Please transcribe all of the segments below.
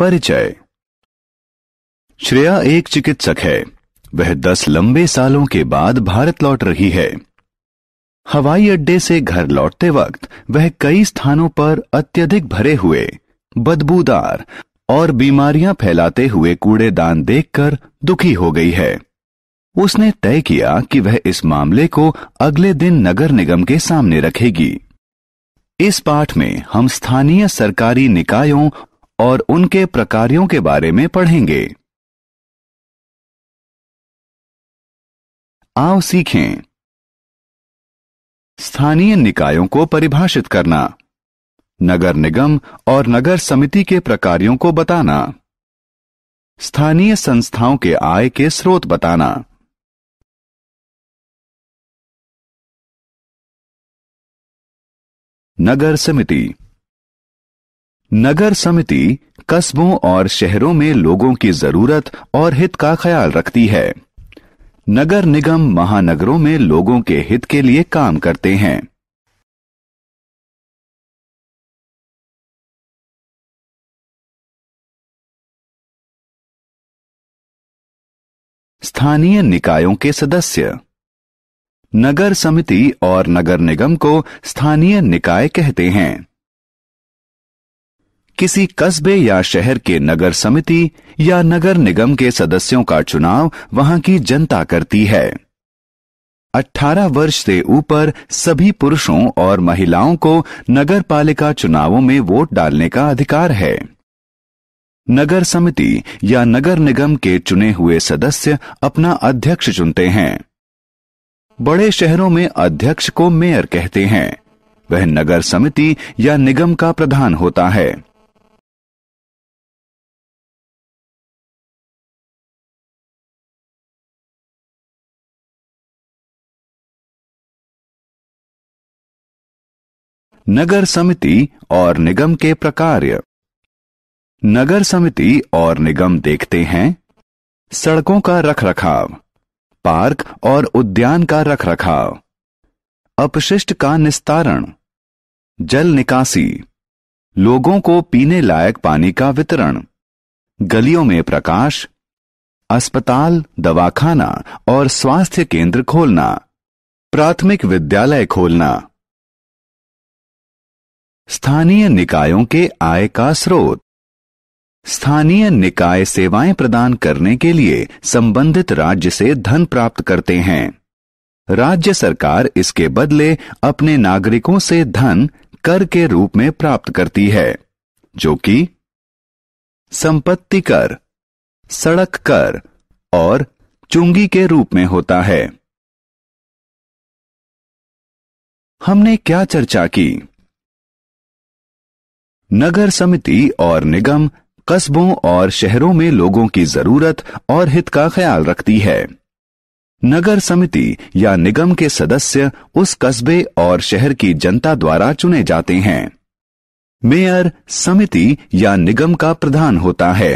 परिचय श्रेया एक चिकित्सक है वह दस लंबे सालों के बाद भारत लौट रही है हवाई अड्डे से घर लौटते वक्त वह कई स्थानों पर अत्यधिक भरे हुए बदबूदार और बीमारियां फैलाते हुए कूड़ेदान देखकर दुखी हो गई है उसने तय किया कि वह इस मामले को अगले दिन नगर निगम के सामने रखेगी इस पाठ में हम स्थानीय सरकारी निकायों और उनके प्रकारियों के बारे में पढ़ेंगे आओ सीखें स्थानीय निकायों को परिभाषित करना नगर निगम और नगर समिति के प्रकारों को बताना स्थानीय संस्थाओं के आय के स्रोत बताना नगर समिति नगर समिति कस्बों और शहरों में लोगों की जरूरत और हित का ख्याल रखती है नगर निगम महानगरों में लोगों के हित के लिए काम करते हैं स्थानीय निकायों के सदस्य नगर समिति और नगर निगम को स्थानीय निकाय कहते हैं किसी कस्बे या शहर के नगर समिति या नगर निगम के सदस्यों का चुनाव वहां की जनता करती है 18 वर्ष से ऊपर सभी पुरुषों और महिलाओं को नगर पालिका चुनावों में वोट डालने का अधिकार है नगर समिति या नगर निगम के चुने हुए सदस्य अपना अध्यक्ष चुनते हैं बड़े शहरों में अध्यक्ष को मेयर कहते हैं वह नगर समिति या निगम का प्रधान होता है नगर समिति और निगम के प्रकार नगर समिति और निगम देखते हैं सड़कों का रखरखाव पार्क और उद्यान का रखरखाव अपशिष्ट का निस्तारण जल निकासी लोगों को पीने लायक पानी का वितरण गलियों में प्रकाश अस्पताल दवाखाना और स्वास्थ्य केंद्र खोलना प्राथमिक विद्यालय खोलना स्थानीय निकायों के आय का स्रोत स्थानीय निकाय सेवाएं प्रदान करने के लिए संबंधित राज्य से धन प्राप्त करते हैं राज्य सरकार इसके बदले अपने नागरिकों से धन कर के रूप में प्राप्त करती है जो कि संपत्ति कर सड़क कर और चुंगी के रूप में होता है हमने क्या चर्चा की नगर समिति और निगम कस्बों और शहरों में लोगों की जरूरत और हित का ख्याल रखती है नगर समिति या निगम के सदस्य उस कस्बे और शहर की जनता द्वारा चुने जाते हैं मेयर समिति या निगम का प्रधान होता है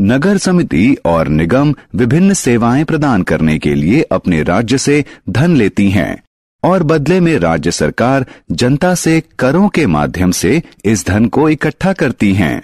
नगर समिति और निगम विभिन्न सेवाएं प्रदान करने के लिए अपने राज्य से धन लेती हैं और बदले में राज्य सरकार जनता से करों के माध्यम से इस धन को इकट्ठा करती हैं